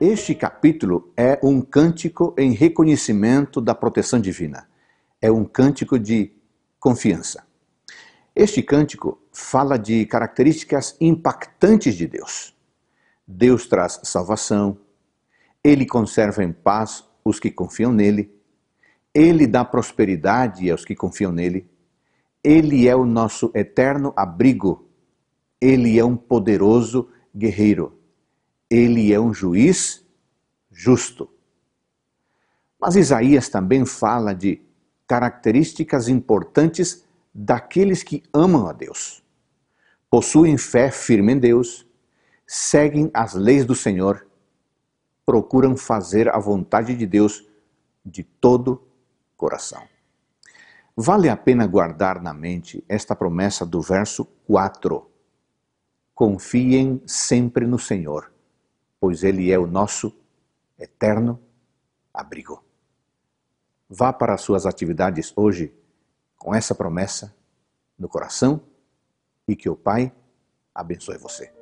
Este capítulo é um cântico em reconhecimento da proteção divina. É um cântico de confiança. Este cântico fala de características impactantes de Deus. Deus traz salvação, ele conserva em paz os que confiam nele, ele dá prosperidade aos que confiam nele, ele é o nosso eterno abrigo, ele é um poderoso guerreiro ele é um juiz justo. Mas Isaías também fala de características importantes daqueles que amam a Deus, possuem fé firme em Deus, seguem as leis do Senhor, procuram fazer a vontade de Deus de todo coração. Vale a pena guardar na mente esta promessa do verso 4. Confiem sempre no Senhor pois Ele é o nosso eterno abrigo. Vá para as suas atividades hoje com essa promessa no coração e que o Pai abençoe você.